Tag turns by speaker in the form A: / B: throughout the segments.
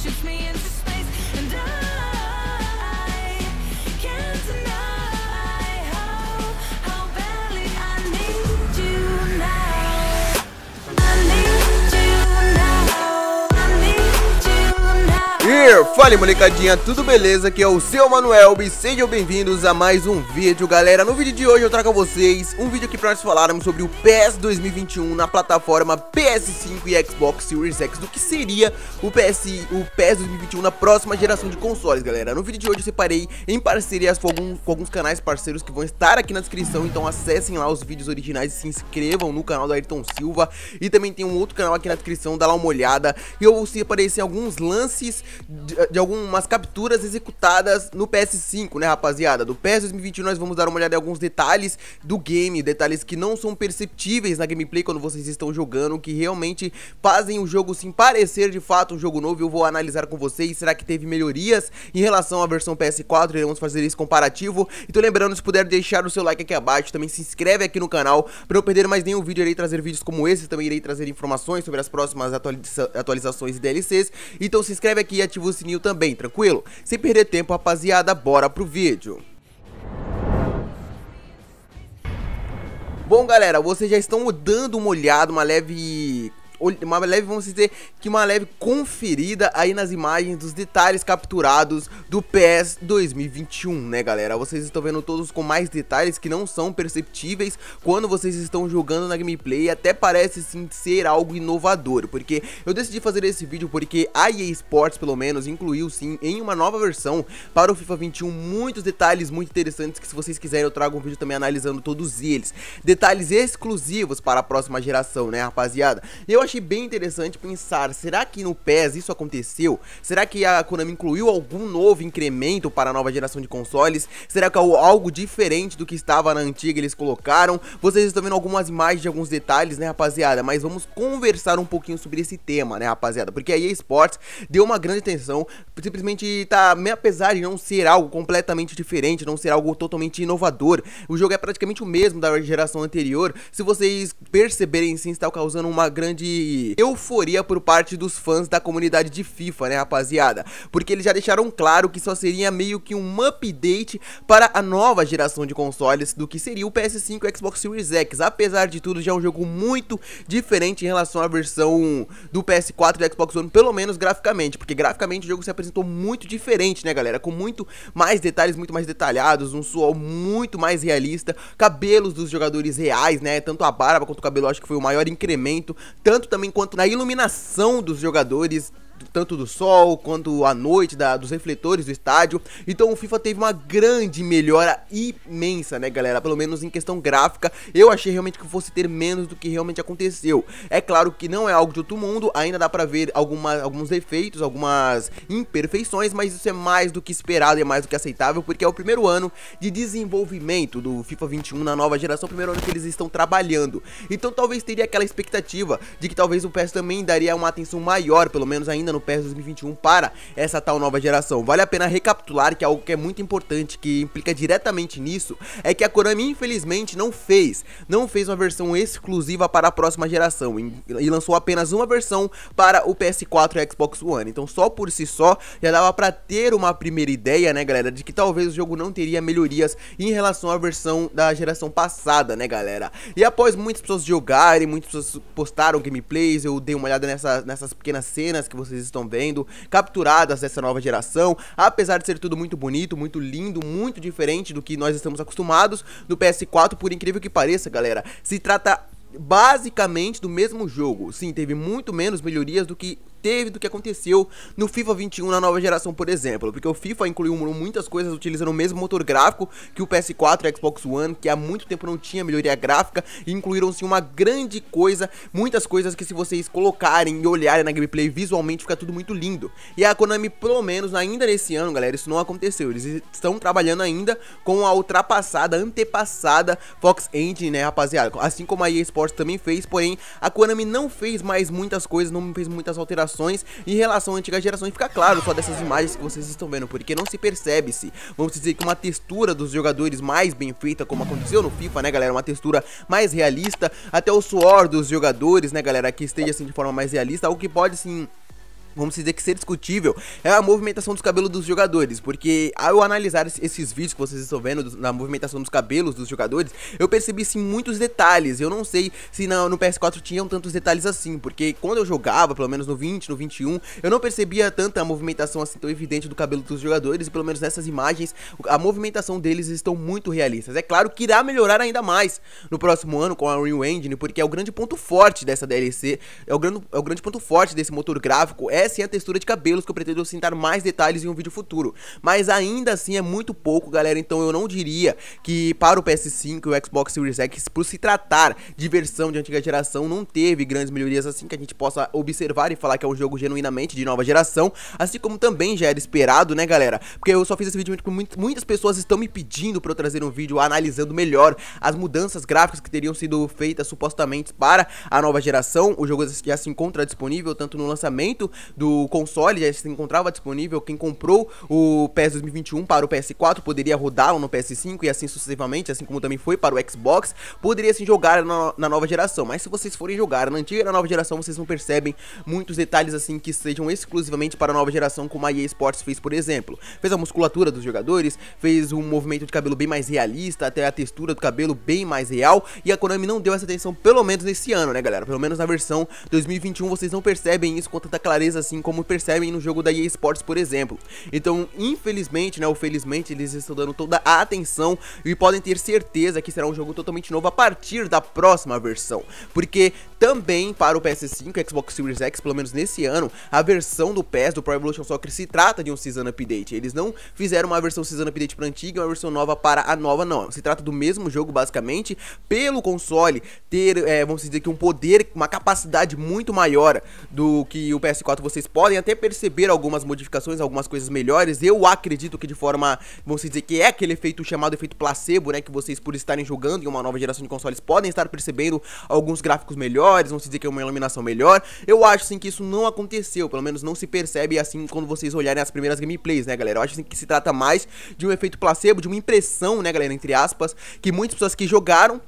A: shoots me into space. Fala molecadinha, tudo beleza? Aqui é o seu Manuel e sejam bem-vindos a mais um vídeo, galera. No vídeo de hoje eu trago a vocês um vídeo aqui para nós falarmos sobre o PES 2021 na plataforma PS5 e Xbox Series X, do que seria o PS, o PES 2021 na próxima geração de consoles, galera. No vídeo de hoje eu separei em parcerias com, com alguns canais parceiros que vão estar aqui na descrição, então acessem lá os vídeos originais e se inscrevam no canal do Ayrton Silva e também tem um outro canal aqui na descrição, dá lá uma olhada. E eu separei assim, alguns lances de, de, algumas capturas executadas no PS5, né, rapaziada? Do PS 2021 nós vamos dar uma olhada em alguns detalhes do game, detalhes que não são perceptíveis na gameplay quando vocês estão jogando, que realmente fazem o jogo sim parecer de fato um jogo novo. Eu vou analisar com vocês, será que teve melhorias em relação à versão PS4? Iremos fazer esse comparativo. Então lembrando, se puder deixar o seu like aqui abaixo, também se inscreve aqui no canal para não perder mais nenhum vídeo. irei trazer vídeos como esse, também irei trazer informações sobre as próximas atualiza atualizações e DLCs. Então se inscreve aqui e ativa o ativa o sininho também, tranquilo? Sem perder tempo, rapaziada, bora pro vídeo. Bom, galera, vocês já estão dando uma olhada, uma leve uma leve, vamos dizer, que uma leve conferida aí nas imagens dos detalhes capturados do PS 2021, né galera? Vocês estão vendo todos com mais detalhes que não são perceptíveis quando vocês estão jogando na gameplay, até parece sim ser algo inovador, porque eu decidi fazer esse vídeo porque a EA Sports, pelo menos, incluiu sim em uma nova versão para o FIFA 21 muitos detalhes muito interessantes que se vocês quiserem eu trago um vídeo também analisando todos eles. Detalhes exclusivos para a próxima geração, né rapaziada? Eu acho achei bem interessante pensar, será que no PES isso aconteceu? Será que a Konami incluiu algum novo incremento para a nova geração de consoles? Será que é algo diferente do que estava na antiga eles colocaram? Vocês estão vendo algumas imagens de alguns detalhes, né, rapaziada? Mas vamos conversar um pouquinho sobre esse tema, né, rapaziada? Porque a EA Sports deu uma grande atenção, simplesmente tá, apesar de não ser algo completamente diferente, não ser algo totalmente inovador, o jogo é praticamente o mesmo da geração anterior. Se vocês perceberem sim, está causando uma grande euforia por parte dos fãs da comunidade de FIFA, né, rapaziada? Porque eles já deixaram claro que só seria meio que um update para a nova geração de consoles do que seria o PS5 e Xbox Series X. Apesar de tudo, já é um jogo muito diferente em relação à versão do PS4 e do Xbox One, pelo menos graficamente, porque graficamente o jogo se apresentou muito diferente, né, galera? Com muito mais detalhes, muito mais detalhados, um suor muito mais realista, cabelos dos jogadores reais, né? Tanto a barba quanto o cabelo, acho que foi o maior incremento, tanto também quanto na iluminação dos jogadores tanto do sol quanto à noite, da, dos refletores do estádio. Então o FIFA teve uma grande melhora imensa, né, galera? Pelo menos em questão gráfica, eu achei realmente que fosse ter menos do que realmente aconteceu. É claro que não é algo de outro mundo, ainda dá pra ver alguma, alguns defeitos, algumas imperfeições, mas isso é mais do que esperado, é mais do que aceitável, porque é o primeiro ano de desenvolvimento do FIFA 21 na nova geração, primeiro ano que eles estão trabalhando. Então talvez teria aquela expectativa de que talvez o PS também daria uma atenção maior, pelo menos ainda ainda no PES 2021 para essa tal nova geração. Vale a pena recapitular que algo que é muito importante, que implica diretamente nisso, é que a Konami infelizmente não fez, não fez uma versão exclusiva para a próxima geração e lançou apenas uma versão para o PS4 e Xbox One. Então só por si só já dava para ter uma primeira ideia, né, galera, de que talvez o jogo não teria melhorias em relação à versão da geração passada, né, galera. E após muitas pessoas jogarem, muitas pessoas postaram gameplays, eu dei uma olhada nessa, nessas pequenas cenas que vocês vocês estão vendo, capturadas dessa nova geração. Apesar de ser tudo muito bonito, muito lindo, muito diferente do que nós estamos acostumados no PS4, por incrível que pareça, galera. Se trata basicamente do mesmo jogo. Sim, teve muito menos melhorias do que teve do que aconteceu no FIFA 21 na nova geração, por exemplo. Porque o FIFA incluiu muitas coisas utilizando o mesmo motor gráfico que o PS4 e Xbox One, que há muito tempo não tinha melhoria gráfica, e incluíram se uma grande coisa, muitas coisas que se vocês colocarem e olharem na gameplay visualmente fica tudo muito lindo. E a Konami, pelo menos ainda nesse ano, galera, isso não aconteceu. Eles estão trabalhando ainda com a ultrapassada, antepassada Fox Engine, né, rapaziada? Assim como a EA Sports também fez, porém a Konami não fez mais muitas coisas, não fez muitas alterações gerações em relação antiga antigas gerações, fica claro só dessas imagens que vocês estão vendo, porque não se percebe-se. Vamos dizer que uma textura dos jogadores mais bem feita, como aconteceu no FIFA, né, galera? Uma textura mais realista, até o suor dos jogadores, né, galera, que esteja assim de forma mais realista, algo que pode sim vamos dizer que ser discutível é a movimentação dos cabelos dos jogadores, porque ao analisar esses vídeos que vocês estão vendo na movimentação dos cabelos dos jogadores, eu percebi sim muitos detalhes. Eu não sei se na, no PS4 tinham tantos detalhes assim, porque quando eu jogava, pelo menos no 20, no 21, eu não percebia tanta movimentação assim tão evidente do cabelo dos jogadores, e pelo menos nessas imagens, a movimentação deles estão muito realistas. É claro que irá melhorar ainda mais no próximo ano com a Unreal Engine, porque é o grande ponto forte dessa DLC, é o grande, é o grande ponto forte desse motor gráfico, é essa é a textura de cabelos que eu pretendo cintar mais detalhes em um vídeo futuro. Mas ainda assim é muito pouco, galera, então eu não diria que para o PS5 e o Xbox Series X, por se tratar de versão de antiga geração, não teve grandes melhorias assim que a gente possa observar e falar que é um jogo genuinamente de nova geração, assim como também já era esperado, né, galera? Porque eu só fiz esse vídeo porque muitas pessoas estão me pedindo para eu trazer um vídeo analisando melhor as mudanças gráficas que teriam sido feitas supostamente para a nova geração. O jogo já se encontra disponível tanto no lançamento do console já se encontrava disponível. Quem comprou o PS 2021 para o PS4 poderia rodá-lo no PS5 e assim sucessivamente, assim como também foi para o Xbox, poderia se jogar na, na nova geração. Mas se vocês forem jogar na antiga e na nova geração, vocês não percebem muitos detalhes assim que sejam exclusivamente para a nova geração, como a EA Sports fez, por exemplo. Fez a musculatura dos jogadores, fez um movimento de cabelo bem mais realista, até a textura do cabelo bem mais real, e a Konami não deu essa atenção, pelo menos nesse ano, né, galera? Pelo menos na versão 2021 vocês não percebem isso com tanta clareza assim como percebem no jogo da EA Sports, por exemplo. Então, infelizmente, né, ou felizmente, eles estão dando toda a atenção e podem ter certeza que será um jogo totalmente novo a partir da próxima versão, porque também para o PS5 Xbox Series X, pelo menos nesse ano, a versão do PS do Pro Evolution Soccer, se trata de um Season Update. Eles não fizeram uma versão Season Update para a antiga e uma versão nova para a nova, não. Se trata do mesmo jogo, basicamente, pelo console ter, é, vamos dizer que um poder, uma capacidade muito maior do que o PS4 vocês podem até perceber algumas modificações, algumas coisas melhores. Eu acredito que de forma, vamos dizer que é aquele efeito chamado efeito placebo, né, que vocês por estarem jogando em uma nova geração de consoles podem estar percebendo alguns gráficos melhores, vamos dizer que é uma iluminação melhor. Eu acho sim que isso não aconteceu, pelo menos não se percebe assim quando vocês olharem as primeiras gameplays, né, galera? Eu acho sim, que se trata mais de um efeito placebo, de uma impressão, né, galera, entre aspas, que muitas pessoas que jogaram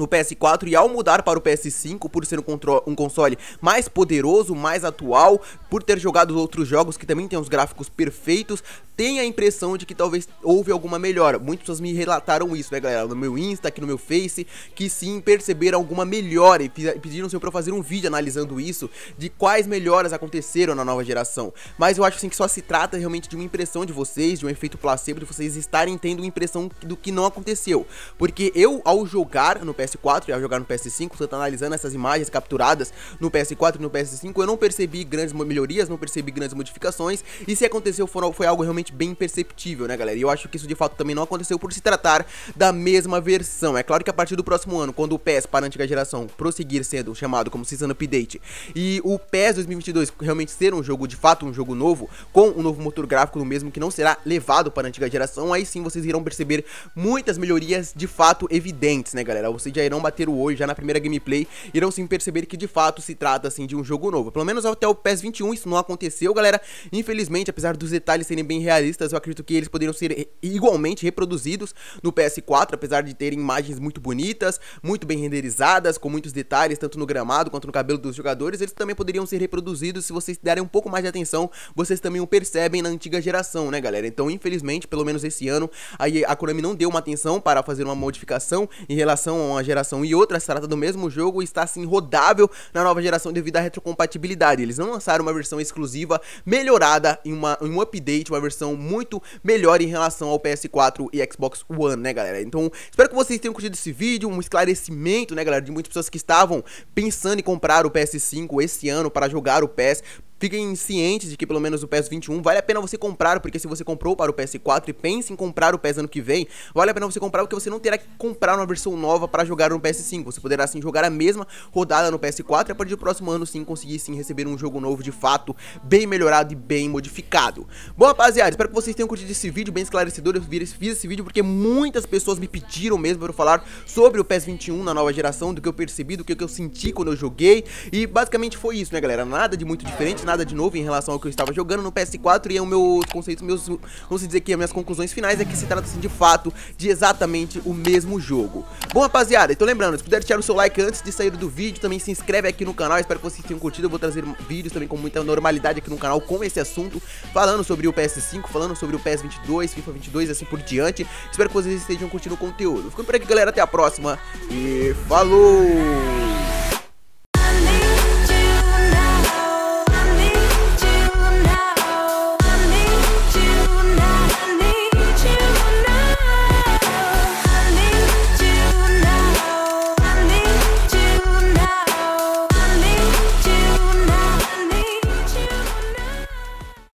A: no PS4 e ao mudar para o PS5 por ser um, um, console mais poderoso, mais atual, por ter jogado outros jogos que também tem os gráficos perfeitos, tem a impressão de que talvez houve alguma melhora. Muitas pessoas me relataram isso, né, galera, no meu Insta, aqui no meu Face, que sim perceberam alguma melhora e pediram se eu para fazer um vídeo analisando isso de quais melhoras aconteceram na nova geração. Mas eu acho assim que só se trata realmente de uma impressão de vocês, de um efeito placebo de vocês estarem tendo uma impressão do que não aconteceu, porque eu ao jogar no PS PS4 e ao jogar no PS5, você tá analisando essas imagens capturadas no PS4 e no PS5, eu não percebi grandes melhorias, não percebi grandes modificações, e se aconteceu foi algo realmente bem perceptível, né, galera? E eu acho que isso de fato também não aconteceu por se tratar da mesma versão. É claro que a partir do próximo ano, quando o PES para a antiga geração prosseguir sendo chamado como Season Update e o PES 2022 realmente ser um jogo de fato, um jogo novo, com um novo motor gráfico no mesmo que não será levado para a antiga geração, aí sim vocês irão perceber muitas melhorias de fato evidentes, né, galera? Você já já irão bater o olho já na primeira gameplay, irão sim perceber que de fato se trata assim de um jogo novo. Pelo menos até o PES 21 isso não aconteceu, galera. Infelizmente, apesar dos detalhes serem bem realistas, eu acredito que eles poderiam ser igualmente reproduzidos no PS4, apesar de terem imagens muito bonitas, muito bem renderizadas, com muitos detalhes, tanto no gramado quanto no cabelo dos jogadores, eles também poderiam ser reproduzidos se vocês derem um pouco mais de atenção, vocês também o percebem na antiga geração, né, galera? Então, infelizmente, pelo menos esse ano, aí a Konami não deu uma atenção para fazer uma modificação em relação uma geração e outra se trata do mesmo jogo e está assim rodável na nova geração devido à retrocompatibilidade. Eles não lançaram uma versão exclusiva melhorada em, uma, em um update, uma versão muito melhor em relação ao PS4 e Xbox One, né, galera? Então, espero que vocês tenham curtido esse vídeo, um esclarecimento, né, galera, de muitas pessoas que estavam pensando em comprar o PS5 esse ano para jogar o PS Fiquem cientes de que pelo menos o PS 21 vale a pena você comprar, porque se você comprou para o PS4 e pensa em comprar o PS ano que vem, vale a pena você comprar porque você não terá que comprar uma versão nova para jogar no PS5. Você poderá sim jogar a mesma rodada no PS4 e a partir do próximo ano sim conseguir sim receber um jogo novo de fato, bem melhorado e bem modificado. Bom, rapaziada, espero que vocês tenham curtido esse vídeo bem esclarecedor. Eu fiz esse vídeo porque muitas pessoas me pediram mesmo para eu falar sobre o PS 21 na nova geração, do que eu percebi, do que eu senti quando eu joguei. E basicamente foi isso, né, galera? Nada de muito diferente, nada de novo em relação ao que eu estava jogando no PS4 e é o meu conceito, meus, vamos dizer que as minhas conclusões finais é que se trata assim, de fato de exatamente o mesmo jogo. Bom, rapaziada, então lembrando, se puder deixar o seu like antes de sair do vídeo, também se inscreve aqui no canal, espero que vocês tenham curtido, eu vou trazer vídeos também com muita normalidade aqui no canal com esse assunto, falando sobre o PS5, falando sobre o PS22, FIFA 22 e assim por diante. Espero que vocês estejam curtindo o conteúdo. Ficando por aqui, galera, até a próxima e falou!